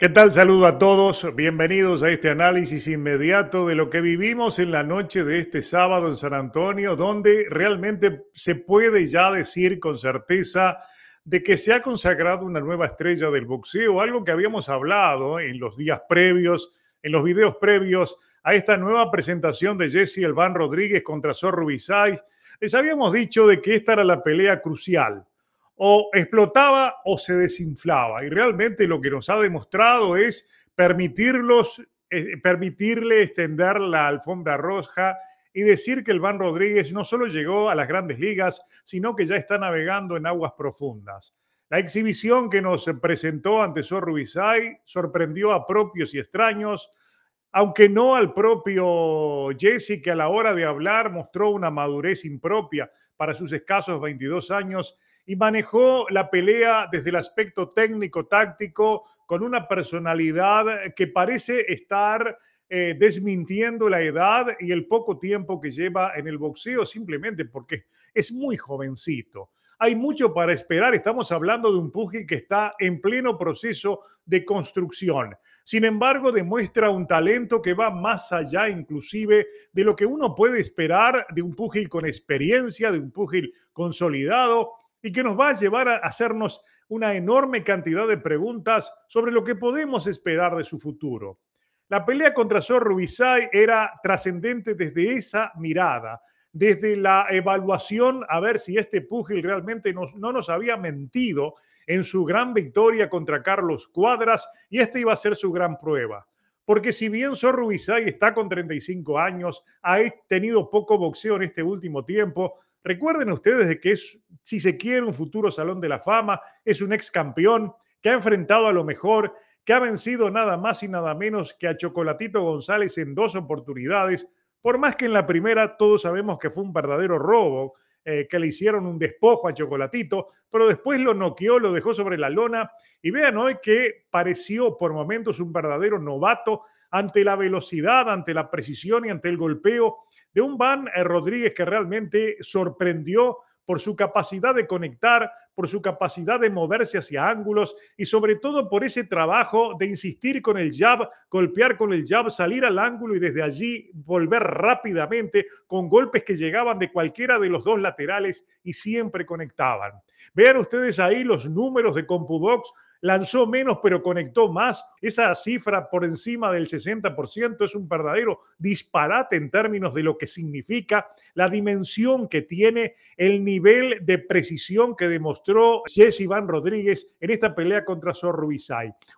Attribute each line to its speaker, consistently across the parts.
Speaker 1: ¿Qué tal? Saludo a todos. Bienvenidos a este análisis inmediato de lo que vivimos en la noche de este sábado en San Antonio, donde realmente se puede ya decir con certeza de que se ha consagrado una nueva estrella del boxeo, algo que habíamos hablado en los días previos, en los videos previos a esta nueva presentación de Jesse Elván Rodríguez contra Zorro Bisay. Les habíamos dicho de que esta era la pelea crucial o explotaba o se desinflaba. Y realmente lo que nos ha demostrado es permitirlos, eh, permitirle extender la alfombra roja y decir que el Van Rodríguez no solo llegó a las grandes ligas, sino que ya está navegando en aguas profundas. La exhibición que nos presentó ante Sor Rubisay sorprendió a propios y extraños, aunque no al propio Jesse, que a la hora de hablar mostró una madurez impropia para sus escasos 22 años y manejó la pelea desde el aspecto técnico-táctico con una personalidad que parece estar eh, desmintiendo la edad y el poco tiempo que lleva en el boxeo, simplemente porque es muy jovencito. Hay mucho para esperar, estamos hablando de un pugil que está en pleno proceso de construcción. Sin embargo, demuestra un talento que va más allá inclusive de lo que uno puede esperar de un pugil con experiencia, de un pugil consolidado y que nos va a llevar a hacernos una enorme cantidad de preguntas sobre lo que podemos esperar de su futuro. La pelea contra Sor Rubisay era trascendente desde esa mirada, desde la evaluación a ver si este púgil realmente no nos había mentido en su gran victoria contra Carlos Cuadras y esta iba a ser su gran prueba. Porque si bien Sor Rubisay está con 35 años, ha tenido poco boxeo en este último tiempo, Recuerden ustedes de que es, si se quiere, un futuro Salón de la Fama, es un ex campeón que ha enfrentado a lo mejor, que ha vencido nada más y nada menos que a Chocolatito González en dos oportunidades, por más que en la primera todos sabemos que fue un verdadero robo, eh, que le hicieron un despojo a Chocolatito, pero después lo noqueó, lo dejó sobre la lona y vean hoy que pareció por momentos un verdadero novato ante la velocidad, ante la precisión y ante el golpeo de un Van eh, Rodríguez que realmente sorprendió por su capacidad de conectar, por su capacidad de moverse hacia ángulos y sobre todo por ese trabajo de insistir con el jab, golpear con el jab, salir al ángulo y desde allí volver rápidamente con golpes que llegaban de cualquiera de los dos laterales y siempre conectaban. Vean ustedes ahí los números de CompuBox lanzó menos pero conectó más. Esa cifra por encima del 60% es un verdadero disparate en términos de lo que significa la dimensión que tiene el nivel de precisión que demostró Jess Iván Rodríguez en esta pelea contra Zorro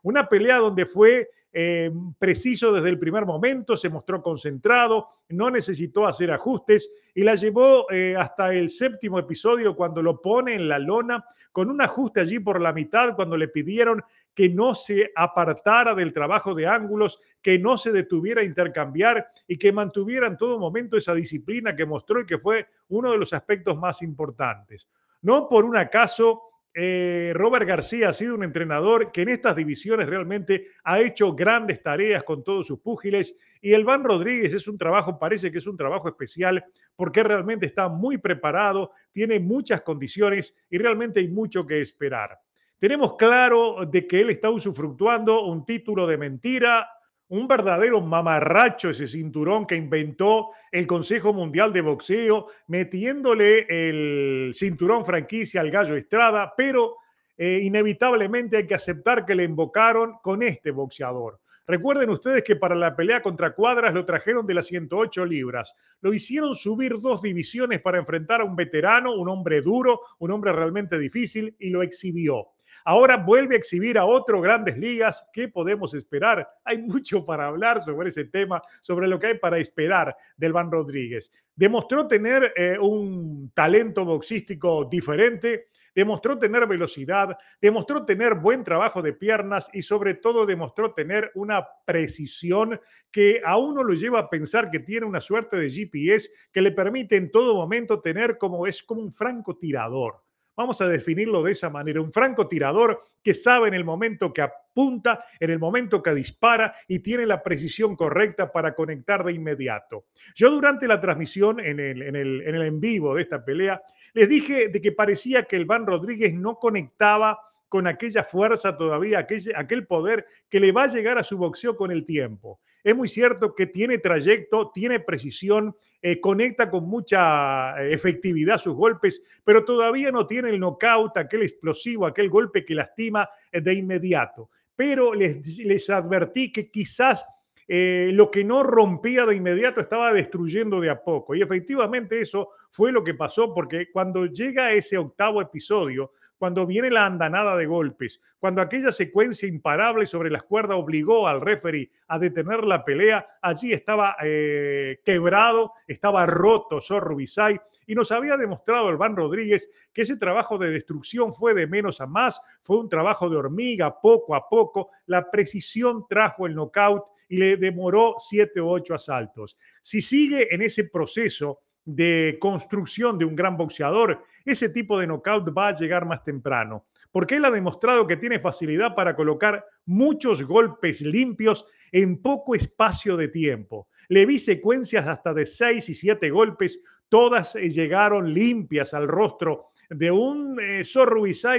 Speaker 1: Una pelea donde fue eh, preciso desde el primer momento, se mostró concentrado, no necesitó hacer ajustes y la llevó eh, hasta el séptimo episodio cuando lo pone en la lona con un ajuste allí por la mitad cuando le pidieron que no se apartara del trabajo de ángulos, que no se detuviera a intercambiar y que mantuviera en todo momento esa disciplina que mostró y que fue uno de los aspectos más importantes. No por un acaso eh, Robert García ha sido un entrenador que en estas divisiones realmente ha hecho grandes tareas con todos sus púgiles y el Van Rodríguez es un trabajo, parece que es un trabajo especial porque realmente está muy preparado, tiene muchas condiciones y realmente hay mucho que esperar. Tenemos claro de que él está usufructuando un título de mentira un verdadero mamarracho ese cinturón que inventó el Consejo Mundial de Boxeo, metiéndole el cinturón franquicia al Gallo Estrada, pero eh, inevitablemente hay que aceptar que le invocaron con este boxeador. Recuerden ustedes que para la pelea contra Cuadras lo trajeron de las 108 libras. Lo hicieron subir dos divisiones para enfrentar a un veterano, un hombre duro, un hombre realmente difícil, y lo exhibió. Ahora vuelve a exhibir a otro Grandes Ligas. ¿Qué podemos esperar? Hay mucho para hablar sobre ese tema, sobre lo que hay para esperar del Van Rodríguez. Demostró tener eh, un talento boxístico diferente demostró tener velocidad, demostró tener buen trabajo de piernas y sobre todo demostró tener una precisión que a uno lo lleva a pensar que tiene una suerte de GPS que le permite en todo momento tener como es como un francotirador Vamos a definirlo de esa manera. Un francotirador que sabe en el momento que apunta, en el momento que dispara y tiene la precisión correcta para conectar de inmediato. Yo durante la transmisión en el en, vivo de esta pelea les dije de que parecía que el Van Rodríguez no conectaba con aquella fuerza todavía, aquel, aquel poder que le va a llegar a su boxeo con el tiempo. Es muy cierto que tiene trayecto, tiene precisión, eh, conecta con mucha eh, efectividad sus golpes, pero todavía no tiene el knockout, aquel explosivo, aquel golpe que lastima eh, de inmediato. Pero les, advertí que quizás lo que no rompía de inmediato estaba destruyendo de a poco. Y efectivamente eso fue lo que pasó, porque cuando llega ese octavo episodio, cuando viene la andanada de golpes, cuando aquella secuencia imparable sobre las cuerdas obligó al referee a detener la pelea, allí estaba eh, quebrado, estaba roto Zorro y nos había demostrado el Van Rodríguez que ese trabajo de destrucción fue de menos a más, fue un trabajo de hormiga, poco a poco, la precisión trajo el knockout y le demoró siete u ocho asaltos. Si sigue en ese proceso, de construcción de un gran boxeador, ese tipo de knockout va a llegar más temprano, porque él ha demostrado que tiene facilidad para colocar muchos golpes limpios en poco espacio de tiempo. Le vi secuencias hasta de seis y siete golpes, todas eh, llegaron limpias al rostro de un eh,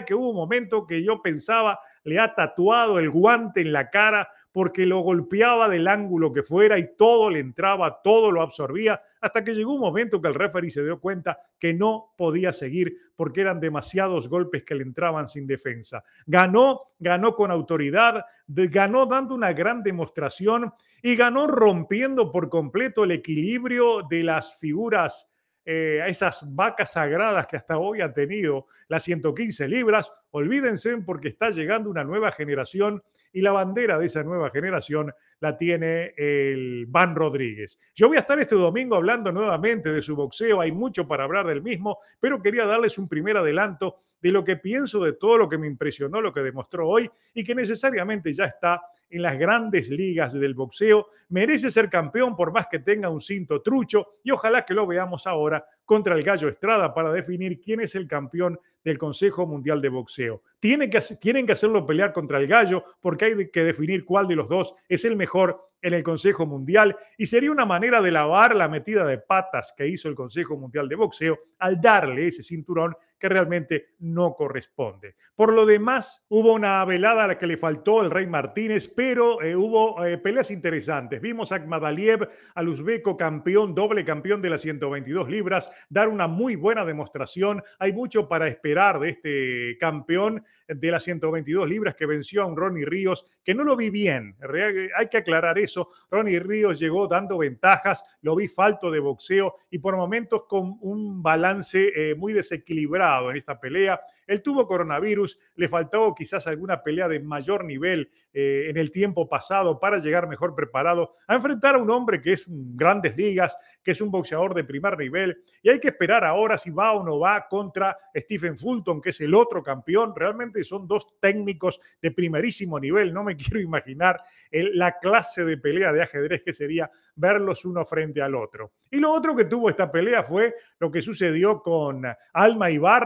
Speaker 1: que hubo un momento que yo pensaba le ha tatuado el guante en la cara porque lo golpeaba del ángulo que fuera y todo le entraba, todo lo absorbía, hasta que llegó un momento que el referee se dio cuenta que no podía seguir porque eran demasiados golpes que le entraban sin defensa. Ganó, ganó con autoridad, ganó dando una gran demostración y ganó rompiendo por completo el equilibrio de las figuras eh, a esas vacas sagradas que hasta hoy ha tenido las 115 libras. Olvídense porque está llegando una nueva generación y la bandera de esa nueva generación la tiene el Van Rodríguez. Yo voy a estar este domingo hablando nuevamente de su boxeo, hay mucho para hablar del mismo, pero quería darles un primer adelanto de lo que pienso, de todo lo que me impresionó, lo que demostró hoy y que necesariamente ya está en las grandes ligas del boxeo. Merece ser campeón por más que tenga un cinto trucho y ojalá que lo veamos ahora contra el Gallo Estrada para definir quién es el campeón del Consejo Mundial de Boxeo. Tienen que, hacerlo pelear contra el Gallo porque hay que definir cuál de los dos es el mejor en el Consejo Mundial y sería una manera de lavar la metida de patas que hizo el Consejo Mundial de Boxeo al darle ese cinturón que realmente no corresponde. Por lo demás, hubo una velada a la que le faltó el Rey Martínez, pero eh, hubo eh, peleas interesantes. Vimos a Akmadaliev, al uzbeco campeón, doble campeón de las 122 libras, dar una muy buena demostración. Hay mucho para esperar de este campeón de las 122 libras que venció a un Ronnie Ríos, que no lo vi bien. Hay que aclarar eso. Ronnie Ríos llegó dando ventajas, lo vi falto de boxeo y por momentos con un balance eh, muy desequilibrado en esta pelea. Él tuvo coronavirus, le faltó quizás alguna pelea de mayor nivel eh, en el tiempo pasado para llegar mejor preparado a enfrentar a un hombre que es un grandes ligas, que es un boxeador de primer nivel. Y hay que esperar ahora si va o no va contra Stephen Fulton, que es el otro campeón. Realmente son dos técnicos de primerísimo nivel. No me quiero imaginar la clase de pelea de ajedrez que sería verlos uno frente al otro. Y lo otro que tuvo esta pelea fue lo que sucedió con Alma Ibar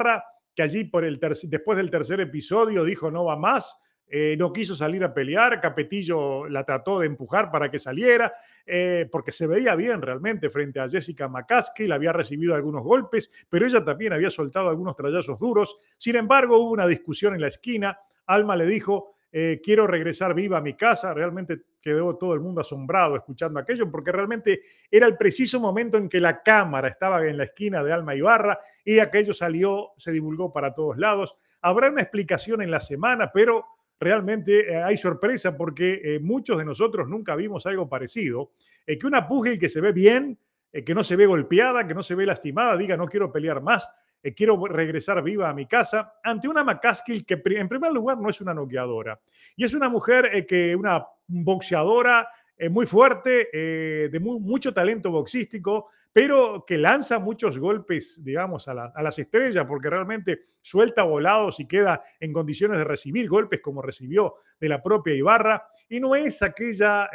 Speaker 1: que allí por el después del tercer episodio dijo no va más, eh, no quiso salir a pelear, Capetillo la trató de empujar para que saliera, eh, porque se veía bien realmente frente a Jessica McCaskey, la había recibido algunos golpes, pero ella también había soltado algunos trayazos duros. Sin embargo, hubo una discusión en la esquina, Alma le dijo, eh, quiero regresar viva a mi casa. Realmente quedó todo el mundo asombrado escuchando aquello, porque realmente era el preciso momento en que la cámara estaba en la esquina de Alma Ibarra y aquello salió, se divulgó para todos lados. Habrá una explicación en la semana, pero realmente eh, hay sorpresa porque eh, muchos de nosotros nunca vimos algo parecido. que una pugil que se ve bien, que no se ve golpeada, que no se ve lastimada, diga no quiero pelear más, eh, quiero regresar viva a mi casa, ante una McCaskill que en primer lugar no es una noqueadora. Y es una mujer eh, que, una boxeadora eh, muy fuerte, eh, de mucho talento boxístico, pero que lanza muchos golpes, digamos, a, las estrellas, porque realmente suelta volados y queda en condiciones de recibir golpes como recibió de la propia Ibarra, y no es aquella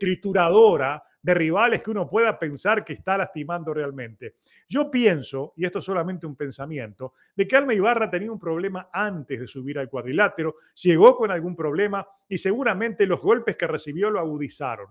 Speaker 1: trituradora de rivales que uno pueda pensar que está lastimando realmente. Yo pienso, y esto es solamente un pensamiento, de que Alma Ibarra tenía un problema antes de subir al cuadrilátero, llegó con algún problema y seguramente los golpes que recibió lo agudizaron.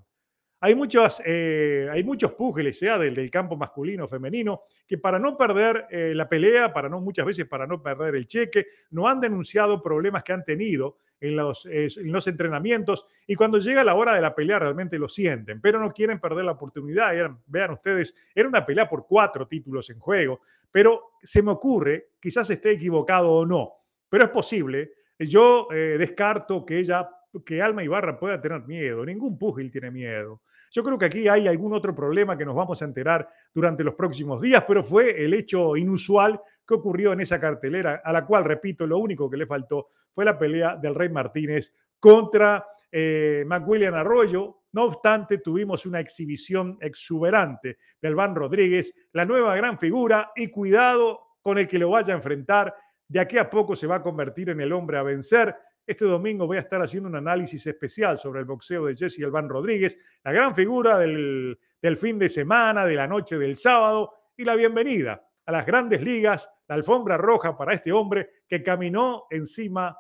Speaker 1: Hay, muchas, eh, hay muchos púgiles, sea del, del, campo masculino o femenino, que para no perder eh, la pelea, para no, muchas veces para no perder el cheque, no han denunciado problemas que han tenido en los, en los entrenamientos y cuando llega la hora de la pelea realmente lo sienten, pero no quieren perder la oportunidad. vean ustedes, era una pelea por cuatro títulos en juego, pero se me ocurre, quizás esté equivocado o no, pero es posible. Yo eh, descarto que ella que Alma Ibarra pueda tener miedo. Ningún púgil tiene miedo. Yo creo que aquí hay algún otro problema que nos vamos a enterar durante los próximos días, pero fue el hecho inusual que ocurrió en esa cartelera, a la cual, repito, lo único que le faltó fue la pelea del Rey Martínez contra eh, McWilliam Arroyo. No obstante, tuvimos una exhibición exuberante del Van Rodríguez, la nueva gran figura, y cuidado con el que lo vaya a enfrentar. De aquí a poco se va a convertir en el hombre a vencer. Este domingo voy a estar haciendo un análisis especial sobre el boxeo de Jesse Elván Rodríguez, la gran figura del fin de semana, de la noche del sábado, y la bienvenida a las grandes ligas, la alfombra roja para este hombre que caminó encima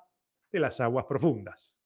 Speaker 1: de las aguas profundas.